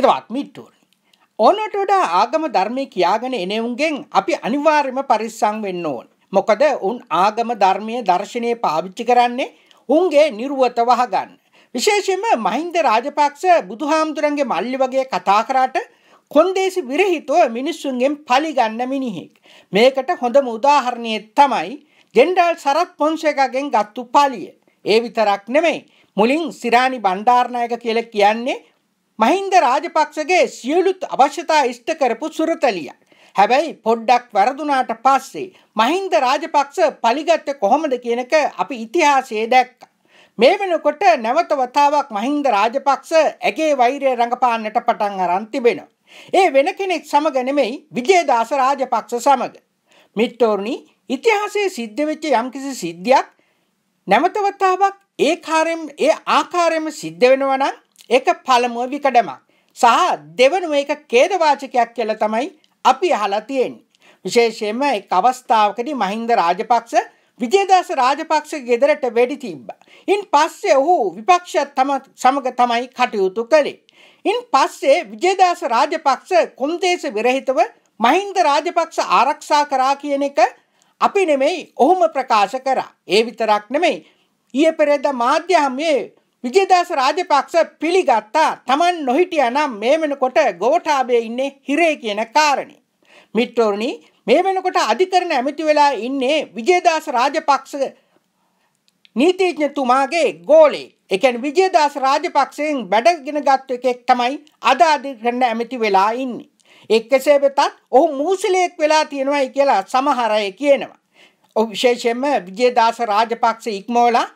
එතවත් මිට්ටුවනි. ඕනට වඩා ආගම ධර්මය කියාගෙන එනවුන්ගෙන් අපි අනිවාර්යම පරිස්සම් වෙන්න ඕන. මොකද උන් ආගම ධර්මය දර්ශනය පාවිච්චි කරන්නේ උන්ගේ නිරුවත වහගන්න. විශේෂයෙන්ම මහින්ද රාජපක්ෂ බුදුහාමුදුරන්ගේ මල්ලි වගේ කතා කරාට කොන්දේසි විරහිතව මිනිස්සුන්ගෙන් පලිගන්න මිනිහෙක්. මේකට හොඳම උදාහරණය තමයි ජෙන්ඩල් සරත් පොන්සේකගෙන් ගත්තු පාලිය. ඒ විතරක් නෙමෙයි. මුලින් සිරාණි බණ්ඩාරනායක කියලා කියන්නේ මහින්ද රාජපක්ෂගේ සියලුත් අවශ්‍යතා ඉෂ්ට කරපු සුරතලියක්. හැබැයි පොඩ්ඩක් වැරදුනාට පස්සේ මහින්ද රාජපක්ෂ පලිගත්ත කොහොමද කියනක අපි ඉතිහාසයේ දැක්ක. මේ වෙනකොට නැවත වතාවක් මහින්ද රාජපක්ෂ ඇගේ වෛරය රඟපාන්නට පටන් අරන් තිබෙනවා. ඒ වෙන කෙනෙක් සමග නෙමෙයි විජේදාස රාජපක්ෂ සමග. මිත්තෝරණි ඉතිහාසයේ සිද්ධ වෙච්ච යම්කිසි සිද්ධියක් නැවත වතාවක් ඒ කාර්යම් ඒ ආකාරයෙන්ම සිද්ධ වෙනවා නම් ඒක පළමුව විකඩමක්. සහ දෙවනුව ඒක ඛේදවාචකයක් කියලා තමයි අපි අහලා තියෙන්නේ. විශේෂයෙන්ම එක් අවස්ථාවකදී මහින්ද රාජපක්ෂ විජේදාස රාජපක්ෂ ගෙදරට වෙඩි තිබ්බා. ඉන් පස්සේ ඔහු විපක්ෂයත් තම සමග තමයි කටයුතු කළේ. ඉන් පස්සේ විජේදාස රාජපක්ෂ කොන්දේස විරහිතව මහින්ද රාජපක්ෂ ආරක්ෂා කරා කියන එක අපි නෙමෙයි ඔහුම ප්‍රකාශ කරා. ඒ විතරක් නෙමෙයි ඊයේ පෙරේද මාධ්‍ය හමුවේ විජේදාස රාජපක්ෂ පිළිගත්තා Taman නොහිටියානම් මේ වෙනකොට ගෝඨාභය ඉන්නේ හිරේ කියන කාරණේ. මිත්‍රෝනි මේ වෙනකොට අධිකරණ ඇමති වෙලා ඉන්නේ විජේදාස රාජපක්ෂ නීතිඥතුමාගේ ගෝලේ. ඒ කියන්නේ විජේදාස රාජපක්ෂයෙන් බැඩගෙන ගත්ත එකෙක් තමයි අද අධිකරණ ඇමති වෙලා ඉන්නේ. එක්කසේ වෙතත් ඔහු මූසලයක් වෙලා තියෙනවායි කියලා සමහර අය කියනවා. ඔහු විශේෂයෙන්ම විජේදාස රාජපක්ෂ ඉක්මවලා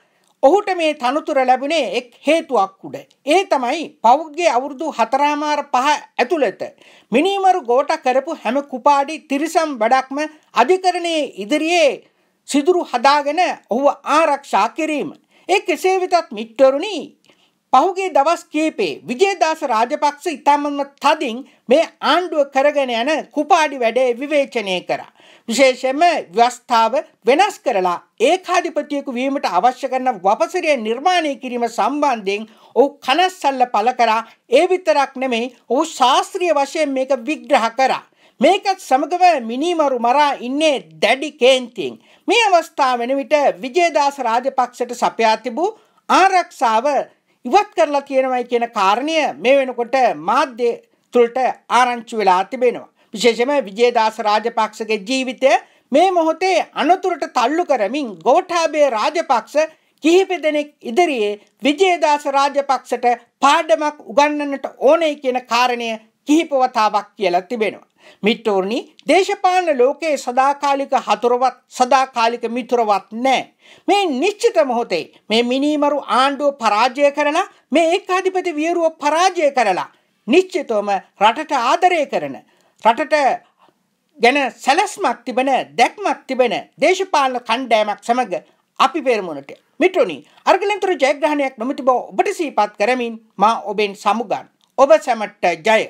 ඔහුට මේ තනතුර ලැබුණේ එක් හේතුවක් උඩ. ඒ තමයි පෞද්ගේ අවුරුදු හතරාමාර පහ ඇතුළත මිනීමරු ගෝට කරපු හැම කුපාඩි තිරිසම් වැඩක්ම අධිකරණයේ ඉදිරියේ සිදුරු හදාගෙන ඔහුව ආරක්ෂා කිරීම. ඒ කෙසේ වෙතත් මිත්වරුණි පහුගේ දවස් කීපේ විජේදාස රාජපක්ෂ ඉතාමත්ම තදින් මේ ආණ්ඩුව කරගෙන යන කුපාඩි වැඩේ විවේචනය කරා. විශේෂයෙන්ම ව්‍යවස්ථාව වෙනස් කරලා ඒකාධිපතියෙකු වීමට අවශ්‍ය කරන වපසරිය නිර්මාණය කිරීම සම්බන්ධයෙන් ඔහු කනස්සල්ල පළ කරා. ඒ විතරක් නෙමෙයි ඔහු ශාස්ත්‍රීය වශයෙන් මේක විග්‍රහ කරා. මේකත් සමගව මිනිමරු මරා ඉන්නේ දැඩි කේන්තියෙන්. මේ අවස්ථාව වෙන විට විජේදාස රාජපක්ෂට සපයා තිබූ ආරක්ෂාව ඉවත් කරලා තියෙනවයි කියන කාරණය මේ වෙනකොට මාධ්‍ය තුළට ආරංචි වෙලා තිබෙනවා. විශේෂයෙන්ම විජේදාස රාජපක්ෂගේ ජීවිතය මේ මොහොතේ අනතුරට තල්ලු කරමින් ගෝඨාභය රාජපක්ෂ කිහිප දෙනෙක් ඉදිරියේ විජේදාස රාජපක්ෂට පාඩමක් උගන්වන්නට ඕනේ කියන කාරණය කිහිප වතාවක් කියලා තිබෙනවා. මිත්‍රෝනි දේශපාලන ලෝකයේ සදාකාලික හතුරවත් සදාකාලික මිතුරවත් නැහැ. මේ නිශ්චිත මොහොතේ මේ මිනිමරු ආණ්ඩුව පරාජය කරලා මේ ඒකාධිපති වියරුව පරාජය කරලා නිශ්චිතවම රටට ආදරය කරන රටට ගැන සැලැස්මක් තිබෙන දැක්මක් තිබෙන දේශපාලන කණ්ඩායමක් සමග අපි පෙරමුණට මිටුනි අර්ගලන්තර ජයග්‍රහණයක් නොමැති බව ඔබට සීපත් කරමින් මා ඔබෙන් සමුගන් ඔබ සැමට ජය